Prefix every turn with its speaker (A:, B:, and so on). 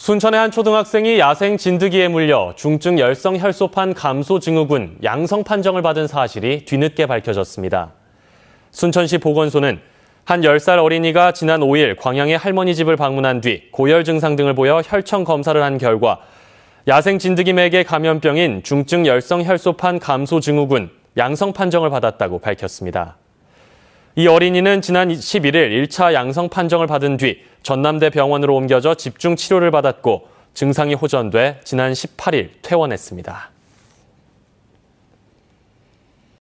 A: 순천의 한 초등학생이 야생 진드기에 물려 중증 열성 혈소판 감소 증후군 양성 판정을 받은 사실이 뒤늦게 밝혀졌습니다. 순천시 보건소는 한 10살 어린이가 지난 5일 광양의 할머니 집을 방문한 뒤 고열 증상 등을 보여 혈청 검사를 한 결과 야생 진드기맥의 감염병인 중증 열성 혈소판 감소 증후군 양성 판정을 받았다고 밝혔습니다. 이 어린이는 지난 11일 1차 양성 판정을 받은 뒤 전남대 병원으로 옮겨져 집중 치료를 받았고 증상이 호전돼 지난 18일 퇴원했습니다.